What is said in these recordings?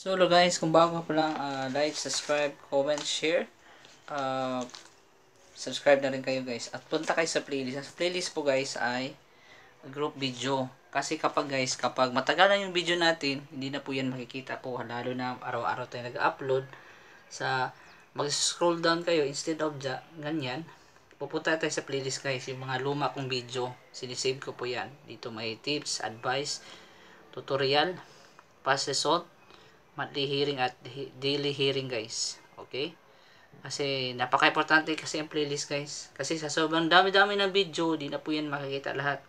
So hello guys, kung bago ka pa lang, uh, like, subscribe, comment, share. Uh, subscribe na rin kayo guys. At punta kayo sa playlist. Sa playlist po guys ay group video. Kasi kapag guys, kapag matagal na yung video natin, hindi na po yan makikita po. Lalo na araw-araw tayo nag-upload. Sa mag-scroll down kayo instead of dyan, ganyan. Pupunta tayo sa playlist guys. Yung mga luma kong video, sinisave ko po yan. Dito may tips, advice, tutorial, past result, monthly hearing at daily hearing guys. Okay? Kasi napaka-importante kasi ang playlist guys. Kasi sa sobrang dami-dami ng video, di na po yan makikita lahat.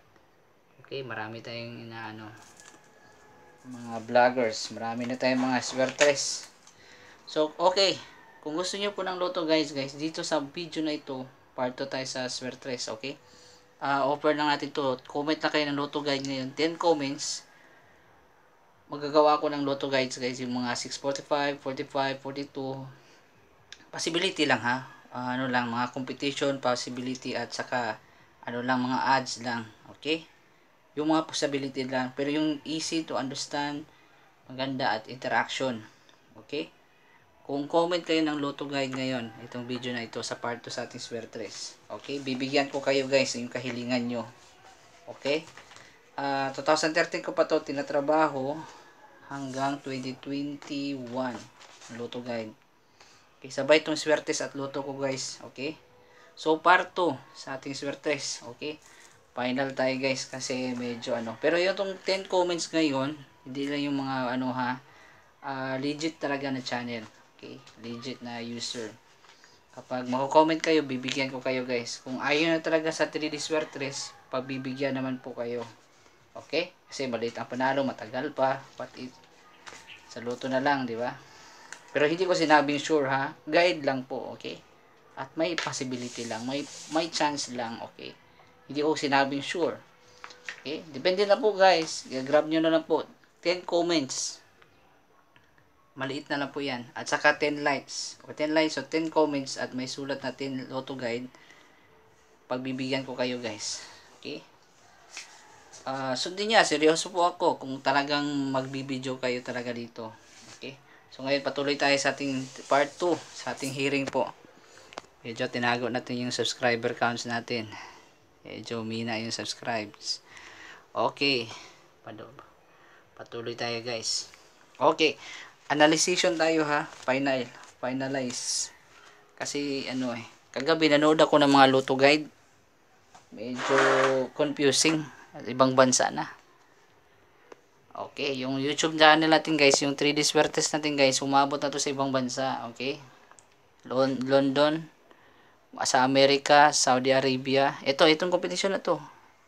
Okay, marami tayong inaano mga vloggers. Marami na tayong mga swertres. So, okay. Kung gusto niyo po ng loto guys, guys, dito sa video na ito, part 2 tayo sa swertres, okay? Uh, offer lang natin to. Comment na kayo ng loto guys ngayon. 10 comments magagawa ko ng loto guides guys yung mga 645, 45, 42 possibility lang ha uh, ano lang mga competition possibility at saka ano lang mga ads lang okay yung mga possibility lang pero yung easy to understand maganda at interaction okay kung comment kayo ng loto guide ngayon itong video na ito sa part 2 sa ating swear swertres okay bibigyan ko kayo guys yung kahilingan nyo okay uh, ah, 2013 ko pa to tinatrabaho hanggang 2021 luto guide okay, sabay itong swertes at luto ko guys okay so part 2 sa ating swertes okay final tayo guys kasi medyo ano pero yung tong 10 comments ngayon hindi lang yung mga ano ha uh, legit talaga na channel okay legit na user kapag mako-comment kayo bibigyan ko kayo guys kung ayaw na talaga sa 3D swertres pabibigyan naman po kayo Okay? Kasi maliit ang panalo, matagal pa. What it? Sa luto na lang, di ba? Pero hindi ko sinabing sure ha. Guide lang po, okay? At may possibility lang, may may chance lang, okay? Hindi ko sinabing sure. Okay? Depende na po guys. Grab nyo na lang po. 10 comments. Maliit na lang po yan. At saka 10 likes. O 10 likes o 10 comments at may sulat na 10 auto guide. Pagbibigyan ko kayo guys. Okay? uh, sundin niya, seryoso po ako kung talagang magbibideo kayo talaga dito. Okay? So ngayon patuloy tayo sa ating part 2, sa ating hearing po. Medyo tinago natin yung subscriber counts natin. Medyo mina yung subscribes. Okay. Patuloy tayo guys. Okay. Analysisyon tayo ha. Final. Finalize. Kasi ano eh. Kagabi nanood ako ng mga luto guide. Medyo confusing ibang bansa na. Okay, yung YouTube channel natin guys, yung 3D Swertes natin guys, umabot na to sa ibang bansa, okay? London, sa Amerika, Saudi Arabia. Ito, itong competition na to.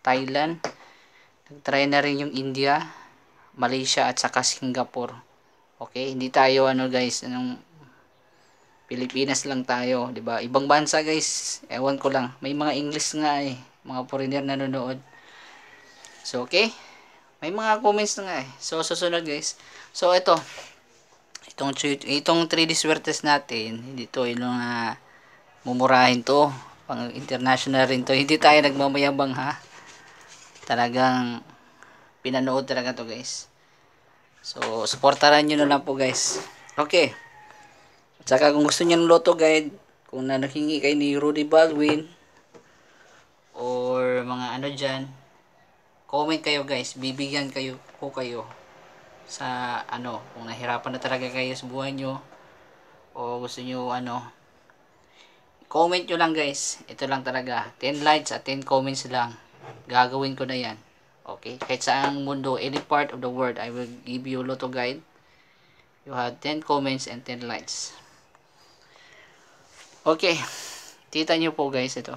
Thailand, nag-try na rin yung India, Malaysia at saka Singapore. Okay, hindi tayo ano guys, anong Pilipinas lang tayo, 'di ba? Ibang bansa guys, ewan ko lang. May mga English nga eh, mga foreigner nanonood. So, okay. May mga comments na nga eh. So, susunod guys. So, ito. Itong, itong 3D swertes natin, hindi to yung uh, ah, mumurahin to. Pang international rin to. Hindi tayo nagmamayabang ha. Talagang pinanood talaga to guys. So, supportaran nyo na lang po guys. Okay. At saka kung gusto nyo ng loto guide, kung na nakingi kayo ni Rudy Baldwin, or mga ano dyan, Comment kayo guys, bibigyan kayo ko kayo sa ano, kung nahirapan na talaga kayo sa buhay nyo o gusto nyo ano comment nyo lang guys ito lang talaga, 10 likes at 10 comments lang gagawin ko na yan okay, kahit saang mundo any part of the world, I will give you lotto guide you have 10 comments and 10 likes okay tita nyo po guys ito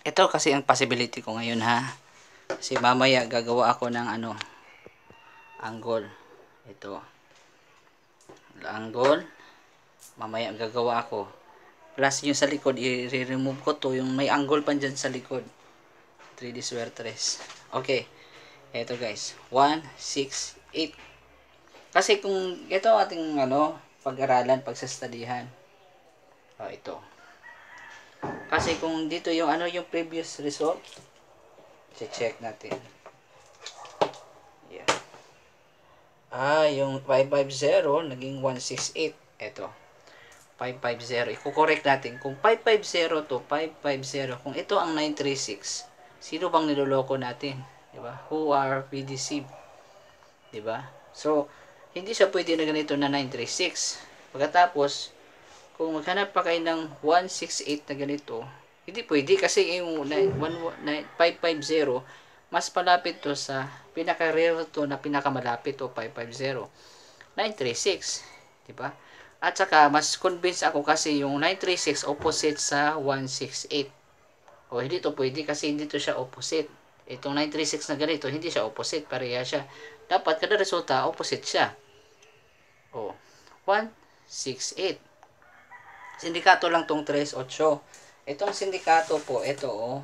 ito kasi ang possibility ko ngayon ha kasi mamaya gagawa ako ng ano angle. Ito. Angle. Mamaya gagawa ako. Plus yung sa likod, i-remove ko to. Yung may angle pa dyan sa likod. 3D swear tres Okay. eto guys. 1, 6, 8. Kasi kung ito ating ano, pag-aralan, pagsastudyhan. O, oh, ah, ito. Kasi kung dito yung ano yung previous result, check natin. Yan. Ah, yung 550 naging 168. Ito. 550. Iko-correct natin. Kung 550 to 550, kung ito ang 936, sino bang niloloko natin? Di ba? Who are we deceived? Di ba? So, hindi siya pwede na ganito na 936. Pagkatapos, kung maghanap pa kayo ng 168 na ganito, hindi pwede kasi yung 550 mas palapit to sa pinaka-rare to na pinakamalapit to 550. 936, di ba? At saka mas convinced ako kasi yung 936 opposite sa 168. O hindi to pwede kasi hindi to siya opposite. Itong 936 na ganito, hindi siya opposite, pareha siya. Dapat kada resulta opposite siya. O 168. Sindikato lang tong 38. Itong sindikato po, ito oh.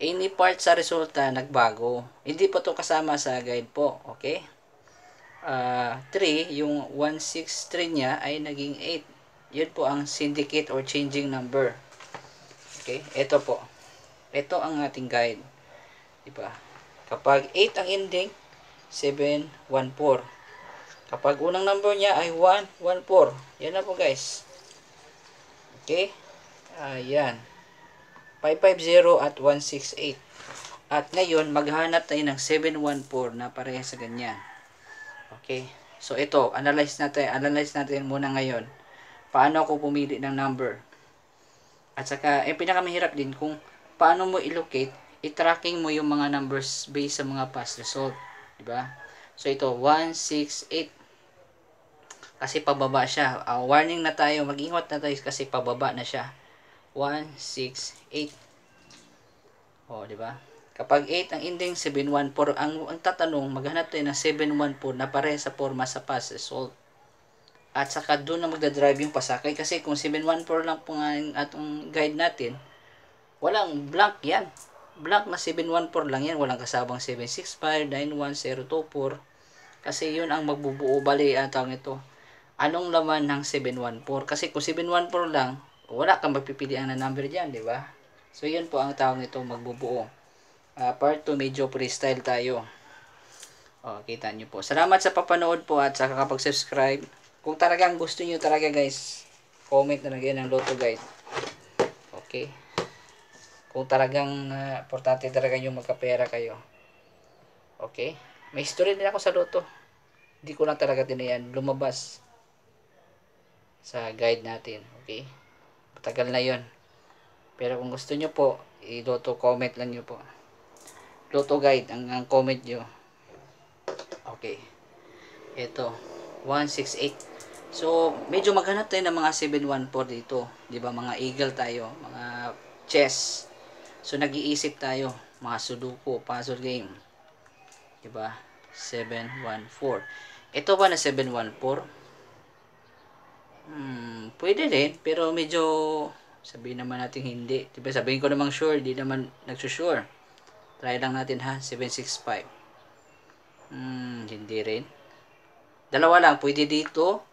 Any part sa resulta nagbago. Hindi po to kasama sa guide po, okay? Uh, ah, 3, yung 163 niya ay naging 8. Yun po ang syndicate or changing number. Okay? Ito po. Ito ang ating guide. Diba? Kapag 8 ang ending, 714. Kapag unang number niya ay 114. Yan na po guys. Okay? Ayan. 550 at 168. At ngayon, maghanap tayo ng 714 na pareha sa ganyan. Okay. So, ito. Analyze natin. Analyze natin muna ngayon. Paano ako pumili ng number. At saka, eh, pinakamahirap din kung paano mo i-locate, i-tracking mo yung mga numbers based sa mga past result. Diba? So, ito. 168. Kasi pababa siya. Uh, warning na tayo. Mag-ingat na tayo kasi pababa na siya. 168. O, di ba? Kapag 8 ang ending, 714. Ang, ang tatanong, maghanap tayo ng 714 na pare sa forma sa past result. At saka doon na magda-drive yung pasakay. Kasi kung 714 lang po nga atong guide natin, walang blank yan. Blank na 714 lang yan. Walang kasabang 765, 91024. Kasi yun ang magbubuo bali ang ito. Anong laman ng 714? Kasi kung 714 lang, wala kang magpipilian na number dyan, di ba? So, yun po ang tawag nito magbubuo. Uh, part 2, medyo freestyle tayo. O, kita nyo po. Salamat sa papanood po at sa kakapag subscribe Kung talagang gusto nyo talaga guys, comment na lang yan ng loto guys. Okay. Kung talagang uh, importante talaga yung magkapera kayo. Okay. May history din ako sa loto. Hindi ko lang talaga din yan lumabas sa guide natin. Okay. Tagal na yon Pero kung gusto nyo po, i iloto comment lang nyo po. Loto guide, ang, ang comment nyo. Okay. Ito, 168. So, medyo maghanap tayo ng mga 714 dito. di ba mga eagle tayo, mga chess. So, nag-iisip tayo, mga sudoku, puzzle game. di ba 714. Ito ba na 714? Hmm, pwede rin, pero medyo sabihin naman natin hindi. Diba sabihin ko namang sure, di naman nagsusure. Try lang natin ha, 765. Hmm, hindi rin. Dalawa lang, pwede dito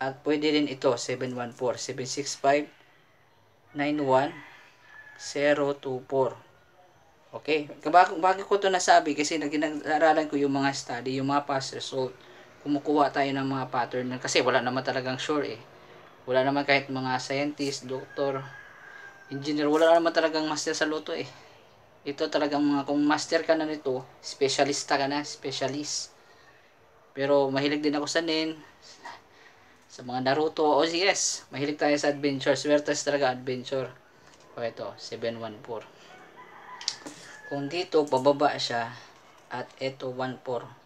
at pwede rin ito, 714, 765, 91, 024. Okay. Bago, ko to nasabi kasi nag-aralan ko yung mga study, yung mga past result kumukuha tayo ng mga pattern kasi wala naman talagang sure eh. Wala naman kahit mga scientist, doktor, engineer, wala naman talagang master sa luto eh. Ito talagang mga kung master ka na nito, specialist ka na, specialist. Pero mahilig din ako sa nin, sa mga Naruto, OCS. Mahilig tayo sa adventure, swertes talaga adventure. O ito, 714. Kung dito, bababa siya at ito, 14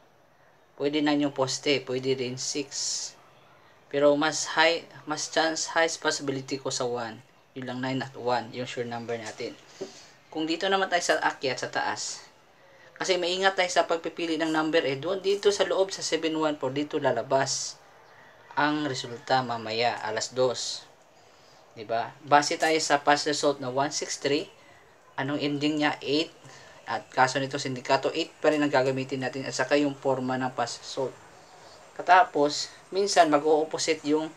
pwede na yung poste, pwede rin 6. Pero mas high, mas chance, highest possibility ko sa 1. Yung lang 9 at 1, yung sure number natin. Kung dito naman tayo sa akyat, sa taas, kasi maingat tayo sa pagpipili ng number eh. Doon dito sa loob sa 714 dito lalabas ang resulta mamaya alas 2. 'Di ba? Base tayo sa past result na 163. Anong ending niya 8 at kaso nito sindikato 8 pa rin ang gagamitin natin at saka yung forma ng pass salt. Katapos, minsan mag-o-opposite yung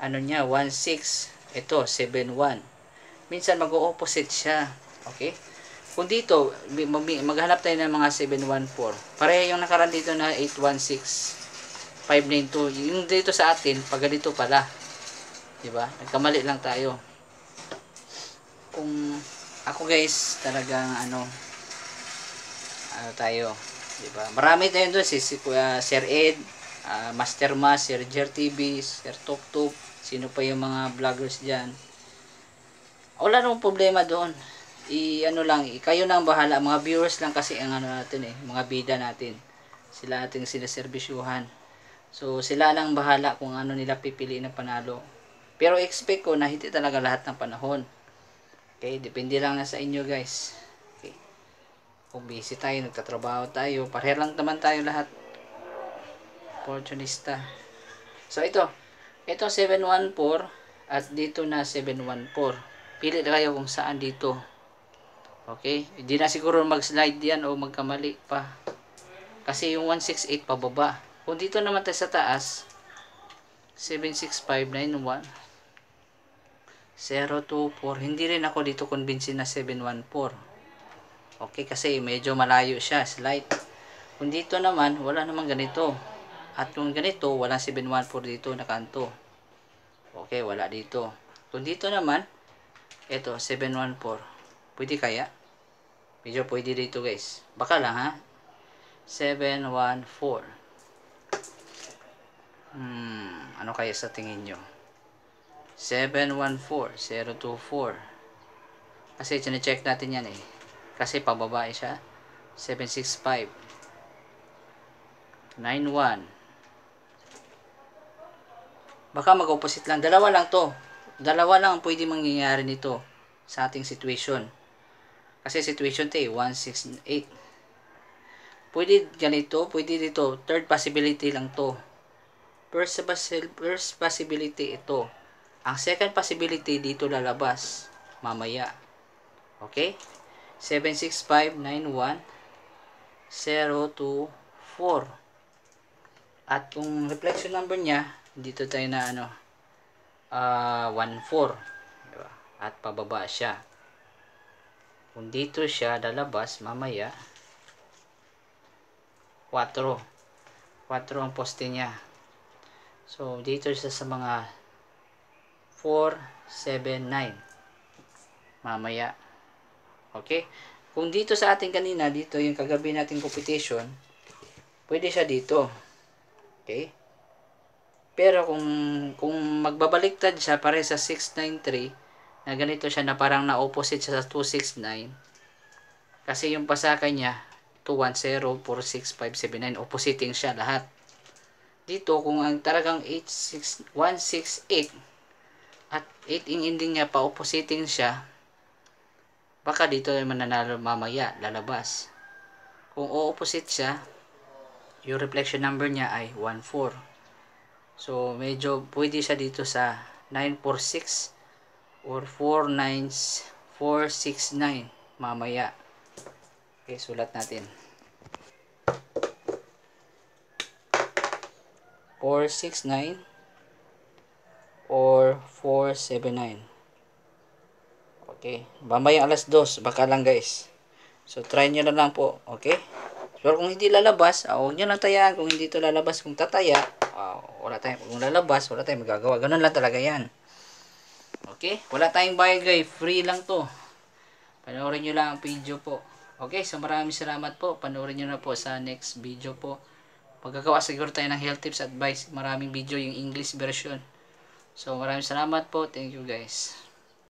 ano niya, 1.6, ito, 7.1. Minsan mag-o-opposite siya. Okay? Kung dito, maghanap tayo ng mga 714. Pareha yung nakaraan dito na 816, 592. Yung dito sa atin, pag ganito pala. Diba? Nagkamali lang tayo. Kung ako guys, talagang ano, ano tayo, di ba? Marami tayo doon si, si uh, Sir Ed, uh, Master Mas, Sir Jer TV, Sir Top Top, sino pa yung mga vloggers diyan. Wala nang problema doon. I ano lang, i, kayo nang bahala, mga viewers lang kasi ang ano natin eh, mga bida natin. Sila ating sineserbisyuhan. So sila lang bahala kung ano nila pipiliin ng panalo. Pero expect ko na hindi talaga lahat ng panahon. Okay, depende lang na sa inyo guys kung busy tayo, nagtatrabaho tayo, pare lang naman tayo lahat. Opportunista. So, ito. Ito, 714 at dito na 714. Pili na kayo kung saan dito. Okay? Hindi na siguro mag-slide yan o magkamali pa. Kasi yung 168 pababa. Kung dito naman tayo sa taas, 76591 024. Hindi rin ako dito convinced na 714. Okay, kasi medyo malayo siya, slight. Kung dito naman, wala naman ganito. At kung ganito, wala 714 dito na kanto. Okay, wala dito. Kung dito naman, ito, 714. Pwede kaya? Medyo pwede dito guys. Baka lang ha. 714. Hmm, ano kaya sa tingin nyo? 714, 024. Kasi check natin yan eh. Kasi pambabae siya. 765. 91. Baka mag-opposite lang. Dalawa lang to. Dalawa lang ang pwede mangyayari nito sa ating situation. Kasi situation to eh, 168. Pwede ganito, pwede dito. Third possibility lang to. First, first possibility ito. Ang second possibility dito lalabas mamaya. Okay? 76591-024. At kung reflection number niya, dito tayo na ano, uh, 14. Diba? At pababa siya. Kung dito siya lalabas mamaya, 4. 4 ang poste niya. So, dito siya sa mga 479 7, 9. Mamaya. Okay? Kung dito sa atin kanina, dito yung kagabi nating computation, pwede siya dito. Okay? Pero kung, kung magbabaliktad siya pare sa 693, na ganito siya na parang na-opposite siya sa 269, kasi yung pasaka niya, 2104659 oppositing siya lahat dito kung ang talagang 86168 at 8 in ending niya pa oppositing siya Baka dito ay mananalo mamaya, lalabas. Kung opposite siya, yung reflection number niya ay 1,4. So, medyo pwede siya dito sa 946 or 49469 mamaya. Okay, sulat natin. 469 or 479. Okay. Mamaya alas 2, Baka lang guys. So, try nyo na lang po. Okay. So, kung hindi lalabas, ah, huwag nyo lang tayaan. Kung hindi ito lalabas, kung tataya, ah, wala tayong, kung lalabas, wala tayong magagawa. Ganun lang talaga yan. Okay? Wala tayong bayad guys. Free lang to. Panoorin nyo lang ang video po. Okay, so maraming salamat po. Panoorin nyo na po sa next video po. Pagkagawa siguro tayo ng health tips advice. Maraming video yung English version. So maraming salamat po. Thank you guys.